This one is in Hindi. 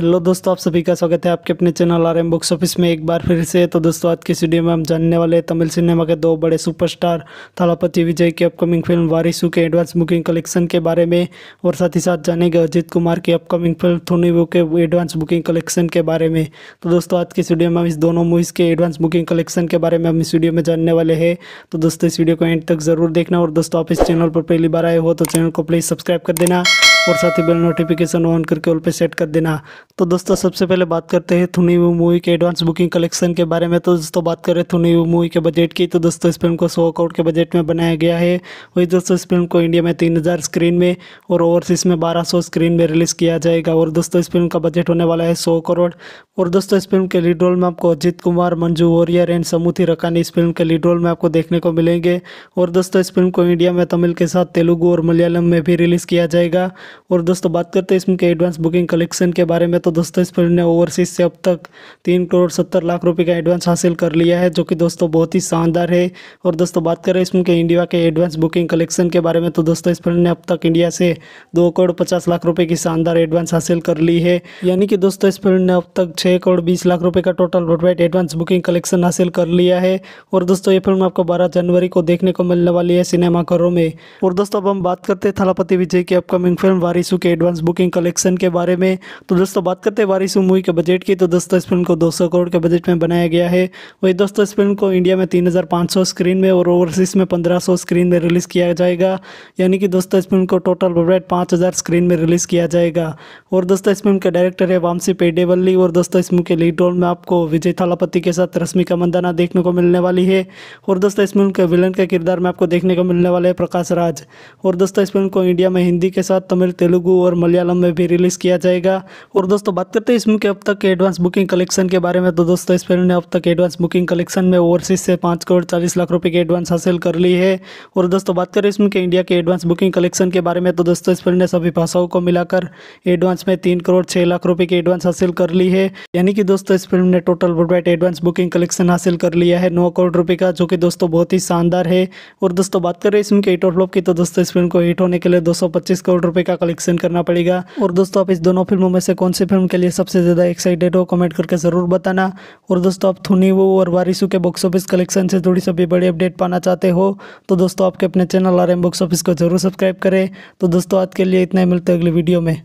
हेलो दोस्तों आप सभी का स्वागत है आपके अपने channel R M box office में एक बार फिर से तो दोस्तों आज के स्टूडियो में हम जानने वाले तमिल सिनेमा के दो बड़े सुपरस्टार थालापति विजय की अपकमिंग फिल्म वारिसू के एडवांस बुकिंग कलेक्शन के बारे में और साथ ही साथ जानेंगे अजीत कुमार की अपकमिंग फिल्म वो के एडवांस बुकिंग कलेक्शन के बारे में तो दोस्तों आज के स्टूडियो में हम इस दोनों मूवीज़ के एडवांस बुकिंग कलेक्शन के बारे में हम इस वीडियो में जानने वाले हैं तो दोस्तों इस वीडियो को एंड तक ज़रूर देखना और दोस्तों आप इस चैनल पर पहली बार आए हो तो चैनल को प्लीज़ सब्सक्राइब कर देना और साथ ही बेल नोटिफिकेशन ऑन करके ऑल पे सेट कर देना तो दोस्तों सबसे पहले बात करते हैं थुनी हुई मूवी के एडवांस बुकिंग कलेक्शन के बारे में तो दोस्तों बात करें थुनी हुई मूवी के बजट की तो दोस्तों इस फिल्म को सौ करोड़ के बजट में बनाया गया है वही दोस्तों इस फिल्म को इंडिया में तीन हज़ार स्क्रीन में और ओवरसीज़ में बारह सौ स्क्रीन में रिलीज़ किया जाएगा और दोस्तों इस फिल्म का बजट होने वाला है सौ करोड़ और दोस्तों इस फिल्म के लीड रोल में आपको अजीत कुमार मंजू वॉरियर एंड समूथी रकानी इस फिल्म के लीड रोल में आपको देखने को मिलेंगे और दोस्तों इस फिल्म को इंडिया में तमिल के साथ तेलुगु और मलयालम में भी रिलीज़ किया जाएगा और दोस्तों बात करते हैं इसमें के एडवांस बुकिंग कलेक्शन के बारे में तो दोस्तों इस फिल्म ने ओवरसीज से अब तक तीन करोड़ सत्तर लाख रुपये का एडवांस हासिल कर लिया है जो कि दोस्तों बहुत ही शानदार है और दोस्तों बात करें इसमें के इंडिया के एडवांस बुकिंग कलेक्शन के बारे में तो दोस्तों इस फिल्म ने अब तक इंडिया से दो करोड़ पचास लाख रुपये की शानदार एडवांस हासिल कर ली है यानी कि दोस्तों इस फिल्म ने अब तक छः छः करोड़ बीस लाख रुपए का total worldwide advance booking collection हासिल कर लिया है और दोस्तों ये फिल्म आपको 12 जनवरी को देखने को मिलने वाली है सिनेमा घरों में और दोस्तों अब हम बात करते हैं थलापति विजय की अपकमिंग फिल्म वारिसू के एडवांस बुकिंग कलेक्शन के बारे में तो दोस्तों बात करते हैं वारिसू मूवी के बजट की तो दोस्तों इस फिल्म को दो करोड़ के बजट में बनाया गया है वही दोस्तों इस फिल्म को इंडिया में तीन स्क्रीन में और ओवरसीज़ में पंद्रह स्क्रीन में रिलीज़ किया जाएगा यानी कि दोस्तों इस फिल्म को टोटल वर्ल्ड पाँच स्क्रीन में रिलीज़ किया जाएगा और दोस्तों इस फिल्म के डायरेक्टर है वामसी पेडेवल्ली और दोस्तों दोस्तों इस मूवी के लीड रोल में आपको विजय थालापति के साथ रश्मिका मंदाना देखने को मिलने वाली है और दोस्तों इस फिल्म के विलन के किरदार में आपको देखने को मिलने वाले हैं प्रकाश राज और दोस्तों इस फिल्म को इंडिया में हिंदी के साथ तमिल तेलुगू और मलयालम में भी रिलीज़ किया जाएगा और दोस्तों बात करते हैं इस मूवी के अब तक के एडवांस बुकिंग कलेक्शन के बारे में तो दोस्तों इस फिल्म ने अब तक एडवांस बुकिंग कलेक्शन में ओवरसीज से पाँच करोड़ चालीस लाख रुपये की एडवांस हासिल कर ली है और दोस्तों बात करें इसमें के इंडिया के एडवांस बुकिंग कलेक्शन के बारे में तो दोस्तों इस फिल्म ने सभी भाषाओं को मिलाकर एडवांस में तीन करोड़ छः लाख रुपये की एडवांस हासिल कर ली है यानी कि दोस्तों इस फिल्म ने total worldwide advance booking collection हासिल कर लिया है नौ करोड़ रुपये का जो कि दोस्तों बहुत ही शानदार है और दोस्तों बात करें इस फिल्म के हिट और फ्लॉप की तो दोस्तों इस फिल्म को हिट होने के लिए दो करोड़ रुपए का कलेक्शन करना पड़ेगा और दोस्तों आप इस दोनों फिल्मों में से कौन सी फिल्म के लिए सबसे ज़्यादा एक्साइटेड हो कमेंट करके ज़रूर बताना और दोस्तों आप थुनी वो और वारिसू के बॉक्स ऑफिस कलेक्शन से जुड़ी सभी बड़ी अपडेट पाना चाहते हो तो दोस्तों आपके अपने channel R M box office को जरूर सब्सक्राइब करें तो दोस्तों आज के लिए इतना ही मिलते हैं अगले वीडियो में